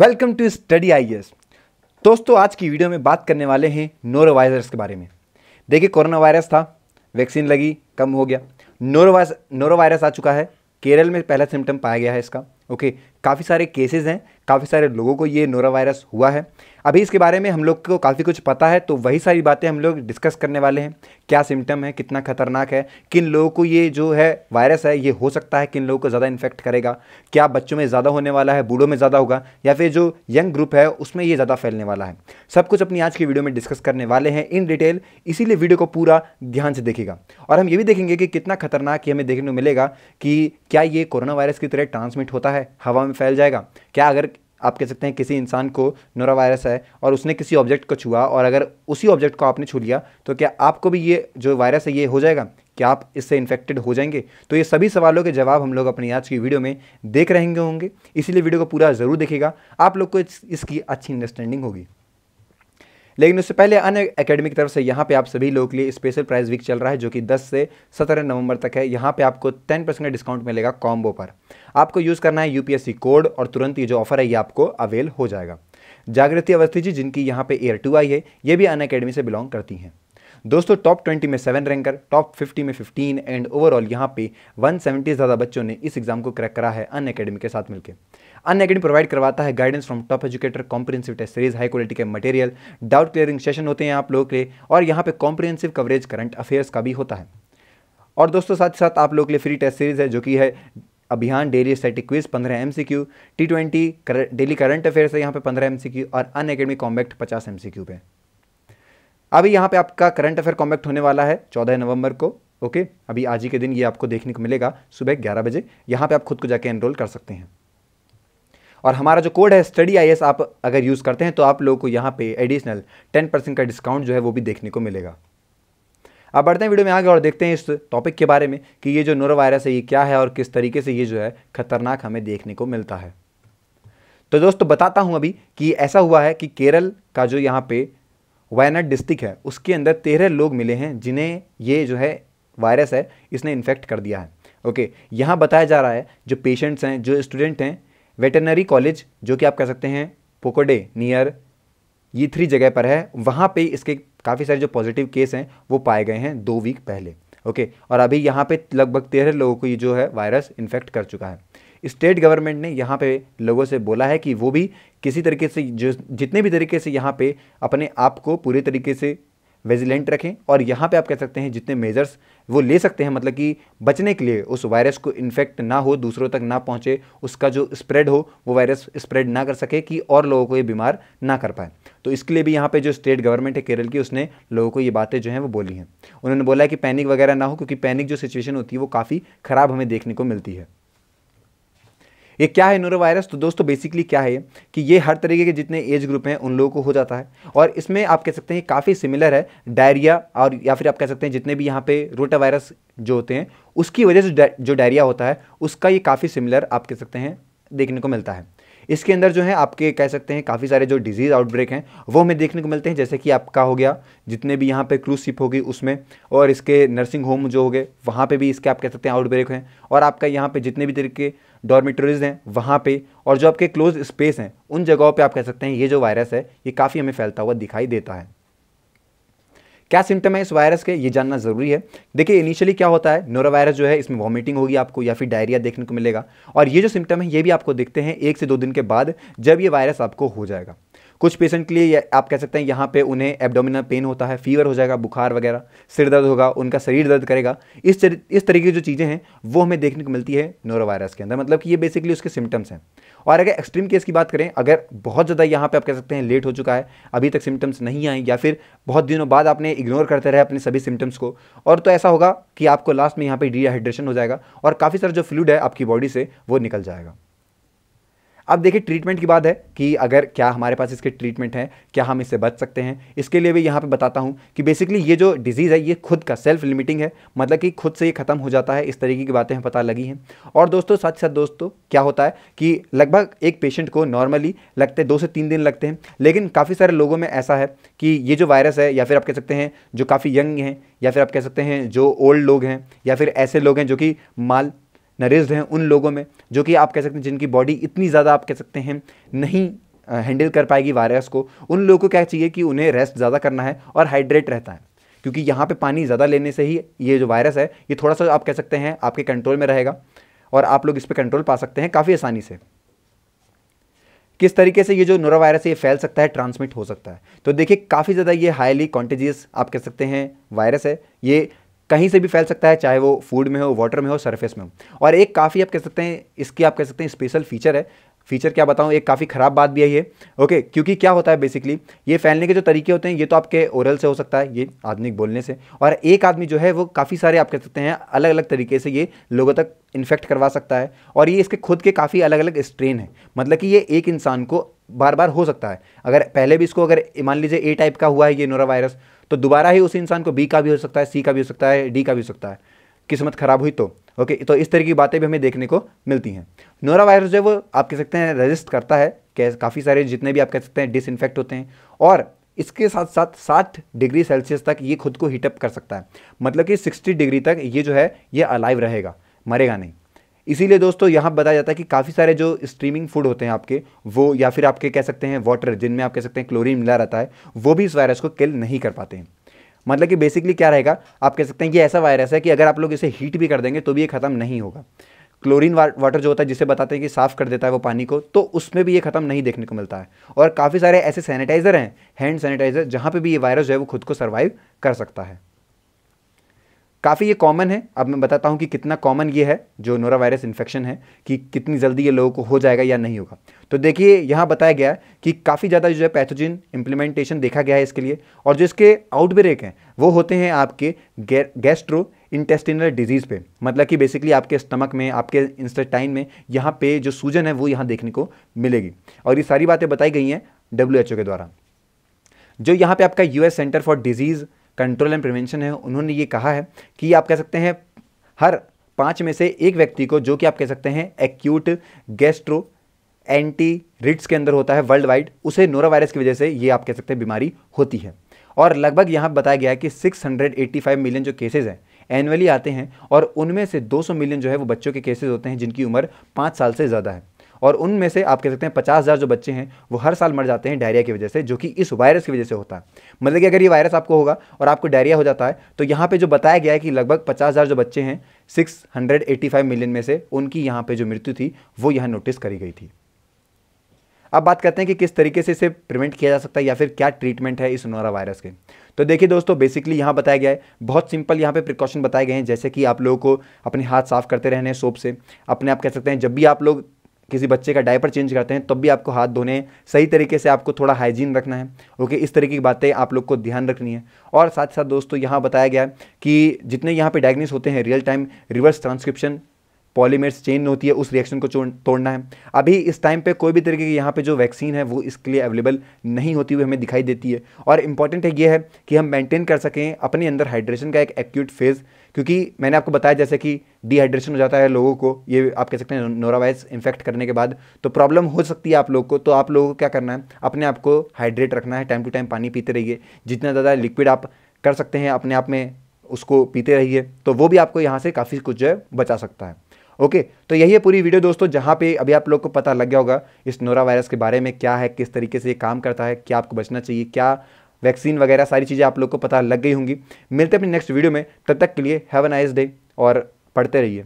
welcome to study आई दोस्तों आज की वीडियो में बात करने वाले हैं नोरोवायरस के बारे में देखिए कोरोना वायरस था वैक्सीन लगी कम हो गया नोरोवायरस नोरोवायरस आ चुका है केरल में पहला सिम्टम पाया गया है इसका ओके काफ़ी सारे केसेस हैं काफ़ी सारे लोगों को ये नोरोवायरस हुआ है अभी इसके बारे में हम लोग को काफ़ी कुछ पता है तो वही सारी बातें हम लोग डिस्कस करने वाले हैं क्या सिम्टम है कितना खतरनाक है किन लोगों को ये जो है वायरस है ये हो सकता है किन लोगों को ज़्यादा इन्फेक्ट करेगा क्या बच्चों में ज़्यादा होने वाला है बूढ़ों में ज़्यादा होगा या फिर जो यंग ग्रुप है उसमें ये ज़्यादा फैलने वाला है सब कुछ अपनी आज की वीडियो में डिस्कस करने वाले हैं इन डिटेल इसीलिए वीडियो को पूरा ध्यान से देखेगा और हम ये भी देखेंगे कि कितना खतरनाक ये हमें देखने को मिलेगा कि क्या ये कोरोना वायरस की तरह ट्रांसमिट होता है हवा में फैल जाएगा क्या अगर आप कह सकते हैं किसी इंसान को नोरा वायरस है और उसने किसी ऑब्जेक्ट को छुआ और अगर उसी ऑब्जेक्ट को आपने छू लिया तो क्या आपको भी ये जो वायरस है ये हो जाएगा क्या आप इससे इन्फेक्टेड हो जाएंगे तो ये सभी सवालों के जवाब हम लोग अपनी आज की वीडियो में देख रहेंगे होंगे इसीलिए वीडियो को पूरा ज़रूर देखेगा आप लोग को इसकी अच्छी अंडरस्टैंडिंग होगी लेकिन उससे पहले अन्य अकेडमी की तरफ से यहाँ पे आप सभी लोगों के लिए स्पेशल प्राइस वीक चल रहा है जो कि 10 से 17 नवंबर तक है यहाँ पे आपको 10 परसेंट डिस्काउंट मिलेगा कॉम्बो पर आपको यूज़ करना है यूपीएससी कोड और तुरंत ये जो ऑफर है ये आपको अवेल हो जाएगा जागृति अवस्थी जी जिनकी यहाँ पे एयर टू आई है ये भी अन अकेडमी से बिलोंग करती हैं दोस्तों टॉप ट्वेंटी में सेवन रैंकर टॉप फिफ्टी में फिफ्टीन एंड ओवरऑल यहाँ पे वन सेवेंटी ज़्यादा बच्चों ने इस एग्जाम को क्रैक करा है अन अकेडमी के साथ मिलकर अन अकेडमी प्रोवाइड करवाता है guidance from top educator comprehensive test series high quality के मटेरियल डाउट क्लियरिंग सेशन होते हैं आप लोगों के लिए और यहाँ पे कॉम्प्रिहेंसिव कवरेज करंट अफेयर्स का भी होता है और दोस्तों साथ साथ आप लोगों के लिए फ्री टेस्ट सीरीज है जो कि है अभियान डेली स्टैटिक क्विज पंद्रह M C Q T twenty daily current affairs है यहाँ पे पंद्रह एम सी क्यू और अन अकेडमी कॉम्बैक्ट पचास एम सी क्यू पे अभी यहाँ पे आपका करंट अफेयर कॉम्बैक्ट होने वाला है चौदह नवंबर को ओके अभी आज ही के दिन ये आपको देखने को मिलेगा सुबह ग्यारह बजे यहाँ पे आप खुद को जाके एनरोल कर सकते हैं और हमारा जो कोड है स्टडी आई आप अगर यूज़ करते हैं तो आप लोगों को यहाँ पे एडिशनल टेन परसेंट का डिस्काउंट जो है वो भी देखने को मिलेगा अब बढ़ते हैं वीडियो में आगे और देखते हैं इस टॉपिक के बारे में कि ये जो नोरो वायरस है ये क्या है और किस तरीके से ये जो है खतरनाक हमें देखने को मिलता है तो दोस्तों बताता हूँ अभी कि ऐसा हुआ है कि केरल का जो यहाँ पे वायनाड डिस्ट्रिक्ट है उसके अंदर तेरह लोग मिले हैं जिन्हें ये जो है वायरस है इसने इन्फेक्ट कर दिया है ओके यहाँ बताया जा रहा है जो पेशेंट्स हैं जो स्टूडेंट हैं वेटरनरी कॉलेज जो कि आप कह सकते हैं पोकोडे नियर ये थ्री जगह पर है वहाँ पे इसके काफ़ी सारे जो पॉजिटिव केस हैं वो पाए गए हैं दो वीक पहले ओके और अभी यहाँ पे लगभग तेरह लोगों को ये जो है वायरस इन्फेक्ट कर चुका है स्टेट गवर्नमेंट ने यहाँ पे लोगों से बोला है कि वो भी किसी तरीके से जो जितने भी तरीके से यहाँ पे अपने आप को पूरे तरीके से वेजिलेंट रखें और यहाँ पे आप कह सकते हैं जितने मेजर्स वो ले सकते हैं मतलब कि बचने के लिए उस वायरस को इन्फेक्ट ना हो दूसरों तक ना पहुँचे उसका जो स्प्रेड हो वो वायरस स्प्रेड ना कर सके कि और लोगों को ये बीमार ना कर पाए तो इसके लिए भी यहाँ पे जो स्टेट गवर्नमेंट है केरल की उसने लोगों को ये बातें जो हैं वो बोली हैं उन्होंने बोला है कि पैनिक वगैरह ना हो क्योंकि पैनिक जो सिचुएशन होती है वो काफ़ी ख़राब हमें देखने को मिलती है ये क्या है नोरोवायरस तो दोस्तों बेसिकली क्या है कि ये हर तरीके के जितने एज ग्रुप हैं उन लोगों को हो जाता है और इसमें आप कह सकते हैं काफ़ी सिमिलर है डायरिया और या फिर आप कह सकते हैं जितने भी यहाँ पे रोटा वायरस जो होते हैं उसकी वजह से जो डायरिया होता है उसका ये काफ़ी सिमिलर आप कह सकते हैं देखने को मिलता है इसके अंदर जो है आपके कह सकते हैं काफ़ी सारे जो डिजीज़ आउटब्रेक हैं वो हमें देखने को मिलते हैं जैसे कि आपका हो गया जितने भी यहाँ पे क्रूज शिप होगी उसमें और इसके नर्सिंग होम जो हो गए वहाँ पर भी इसके आप कह सकते हैं आउटब्रेक हैं और आपका यहाँ पर जितने भी तरीके डॉर्मिटोरीज हैं वहाँ पर और जो आपके क्लोज स्पेस हैं उन जगहों पर आप कह सकते हैं ये जो वायरस है ये काफ़ी हमें फैलता हुआ दिखाई देता है क्या सिम्टम है इस वायरस के ये जानना ज़रूरी है देखिए इनिशियली क्या होता है नोरा वायरस जो है इसमें वॉमिटिंग होगी आपको या फिर डायरिया देखने को मिलेगा और ये जो सिम्टम है ये भी आपको देखते हैं एक से दो दिन के बाद जब ये वायरस आपको हो जाएगा कुछ पेशेंट के लिए आप कह सकते हैं यहाँ पे उन्हें एब्डोमिनल पेन होता है फीवर हो जाएगा बुखार वगैरह सिर दर्द होगा उनका शरीर दर्द करेगा इस इस तरीके की जो चीज़ें हैं वो हमें देखने को मिलती है नोरोवायरस के अंदर मतलब कि ये बेसिकली उसके सिम्टम्स हैं और अगर एक्सट्रीम केस की बात करें अगर बहुत ज़्यादा यहाँ पर आप कह सकते हैं लेट हो चुका है अभी तक सिम्टम्स नहीं आए या फिर बहुत दिनों बाद आपने इग्नोर करते रहे अपने सभी सिम्टम्स को और तो ऐसा होगा कि आपको लास्ट में यहाँ पर डिहाइड्रेशन हो जाएगा और काफ़ी सारा जो फ्लूड है आपकी बॉडी से वो निकल जाएगा अब देखिए ट्रीटमेंट की बात है कि अगर क्या हमारे पास इसके ट्रीटमेंट हैं क्या हम इससे बच सकते हैं इसके लिए भी यहाँ पे बताता हूँ कि बेसिकली ये जो डिजीज़ है ये खुद का सेल्फ लिमिटिंग है मतलब कि खुद से ये ख़त्म हो जाता है इस तरीके की बातें पता लगी हैं और दोस्तों साथ साथ दोस्तों क्या होता है कि लगभग एक पेशेंट को नॉर्मली लगते दो से तीन दिन लगते हैं लेकिन काफ़ी सारे लोगों में ऐसा है कि ये जो वायरस है या फिर आप कह सकते हैं जो काफ़ी यंग हैं या फिर आप कह सकते हैं जो ओल्ड लोग हैं या फिर ऐसे लोग हैं जो कि माल नरिज्ड हैं उन लोगों में जो कि आप कह सकते हैं जिनकी बॉडी इतनी ज़्यादा आप कह सकते हैं नहीं हैंडल कर पाएगी वायरस को उन लोगों को क्या चाहिए कि उन्हें रेस्ट ज़्यादा करना है और हाइड्रेट रहता है क्योंकि यहाँ पे पानी ज़्यादा लेने से ही ये जो वायरस है ये थोड़ा सा आप कह सकते हैं आपके कंट्रोल में रहेगा और आप लोग इस पर कंट्रोल पा सकते हैं काफ़ी आसानी से किस तरीके से ये जो नोरा वायरस है ये फैल सकता है ट्रांसमिट हो सकता है तो देखिए काफ़ी ज़्यादा ये हाईली कॉन्टेजियस आप कह सकते हैं वायरस है ये कहीं से भी फैल सकता है चाहे वो फूड में हो वाटर में हो सरफेस में हो और एक काफ़ी आप कह सकते हैं इसकी आप कह सकते हैं स्पेशल फीचर है फीचर क्या बताऊँ एक काफ़ी ख़राब बात भी है ये ओके क्योंकि क्या होता है बेसिकली ये फैलने के जो तरीके होते हैं ये तो आपके ओरल से हो सकता है ये आदमी बोलने से और एक आदमी जो है वो काफ़ी सारे आप कह सकते हैं अलग अलग तरीके से ये लोगों तक इन्फेक्ट करवा सकता है और ये इसके खुद के काफ़ी अलग अलग स्ट्रेन है मतलब कि ये एक इंसान को बार बार हो सकता है अगर पहले भी इसको अगर मान लीजिए ए टाइप का हुआ है ये नोरा वायरस तो दोबारा ही उस इंसान को बी का भी हो सकता है सी का भी हो सकता है डी का भी हो सकता है किस्मत खराब हुई तो ओके तो इस तरह की बातें भी हमें देखने को मिलती हैं नोरा वायरस जो है वो आप कह सकते हैं रजिस्ट करता है काफ़ी सारे जितने भी आप कह सकते हैं डिसइनफेक्ट होते हैं और इसके साथ साथ साठ डिग्री सेल्सियस तक ये खुद को हीटअप कर सकता है मतलब कि सिक्सटी डिग्री तक ये जो है ये अलाइव रहेगा मरेगा नहीं इसीलिए दोस्तों यहाँ बताया जाता है कि काफ़ी सारे जो स्ट्रीमिंग फूड होते हैं आपके वो या फिर आपके कह सकते हैं वाटर जिनमें आप कह सकते हैं क्लोरीन मिला रहता है वो भी इस वायरस को किल नहीं कर पाते हैं मतलब कि बेसिकली क्या रहेगा आप कह सकते हैं कि ऐसा वायरस है कि अगर आप लोग इसे हीट भी कर देंगे तो भी ये ख़त्म नहीं होगा क्लोरीन वाटर जो होता है जिसे बताते हैं कि साफ़ कर देता है वो पानी को तो उसमें भी ये ख़त्म नहीं देखने को मिलता है और काफ़ी सारे ऐसे सैनिटाइज़र हैं हैंड सैनिटाइज़र जहाँ पर भी ये वायरस जो है वो खुद को सर्वाइव कर सकता है काफ़ी ये कॉमन है अब मैं बताता हूँ कि कितना कॉमन ये है जो नोरा वायरस इन्फेक्शन है कि कितनी जल्दी ये लोगों को हो जाएगा या नहीं होगा तो देखिए यहाँ बताया गया कि काफ़ी ज़्यादा जो है पैथोजिन इम्प्लीमेंटेशन देखा गया है इसके लिए और जो इसके आउटब्रेक हैं वो होते हैं आपके गैस्ट्रो इंटेस्टिनल डिजीज़ पे मतलब कि बेसिकली आपके स्टमक में आपके इंस्टेटाइन में यहाँ पे जो सूजन है वो यहाँ देखने को मिलेगी और ये सारी बातें बताई गई हैं डब्ल्यू के द्वारा जो यहाँ पे आपका US centre for disease control and prevention है उन्होंने ये कहा है कि आप कह सकते हैं हर पाँच में से एक व्यक्ति को जो कि आप कह सकते हैं एक्यूट गैस्ट्रो एंटी रिट्स के अंदर होता है वर्ल्ड वाइड उसे नोरा वायरस की वजह से ये आप कह सकते हैं बीमारी होती है और लगभग यहाँ बताया गया है कि 685 मिलियन जो केसेज हैं एनुअली आते हैं और उनमें से 200 मिलियन जो है वो बच्चों के केसेज होते हैं जिनकी उम्र पाँच साल से ज़्यादा है और उनमें से आप कह सकते हैं पचास हज़ार जो बच्चे हैं वो हर साल मर जाते हैं डायरिया की वजह से जो कि इस वायरस की वजह से होता है मतलब कि अगर ये वायरस आपको होगा और आपको डायरिया हो जाता है तो यहाँ पर जो बताया गया है कि लगभग पचास जो बच्चे हैं सिक्स मिलियन में से उनकी यहाँ पर जो मृत्यु थी वो यहाँ नोटिस करी गई थी अब बात करते हैं कि किस तरीके से इसे प्रिवेंट किया जा सकता है या फिर क्या ट्रीटमेंट है इस नोरा वायरस के तो देखिए दोस्तों बेसिकली यहाँ बताया गया है बहुत सिंपल यहाँ पे प्रिकॉशन बताए गए हैं जैसे कि आप लोगों को अपने हाथ साफ करते रहने सोप से अपने आप कह सकते हैं जब भी आप लोग किसी बच्चे का डायपर चेंज करते हैं तब भी आपको हाथ धोने सही तरीके से आपको थोड़ा हाइजीन रखना है ओके इस तरीके की बातें आप लोग को ध्यान रखनी है और साथ साथ दोस्तों यहाँ बताया गया कि जितने यहाँ पर डायग्निस होते हैं real time reverse transcription polymerase chain होती है उस रिएक्शन को तोड़ना है अभी इस टाइम पे कोई भी तरीके की यहाँ पे जो वैक्सीन है वो इसके लिए अवेलेबल नहीं होती हुई हमें दिखाई देती है और इम्पॉर्टेंट है ये है कि हम मेंटेन कर सकें अपने अंदर हाइड्रेशन का एक एक्यूट फेज़ क्योंकि मैंने आपको बताया जैसे कि डिहाइड्रेशन हो जाता है लोगों को ये आप कह सकते हैं नोरावायरस इन्फेक्ट करने के बाद तो प्रॉब्लम हो सकती है आप लोग को तो आप लोगों को क्या करना है अपने आप को हाइड्रेट रखना है टाइम टू टाइम पानी पीते रहिए जितना ज़्यादा लिक्विड आप कर सकते हैं अपने आप में उसको पीते रहिए तो वो भी आपको यहाँ से काफ़ी कुछ जो है बचा सकता है ओके okay, तो यही है पूरी वीडियो दोस्तों जहाँ पे अभी आप लोग को पता लग गया होगा इस नोरा वायरस के बारे में क्या है किस तरीके से ये काम करता है क्या आपको बचना चाहिए क्या वैक्सीन वगैरह सारी चीज़ें आप लोग को पता लग गई होंगी मिलते हैं अपनी नेक्स्ट वीडियो में तब तक के लिए हैव अ नाइस डे और पढ़ते रहिए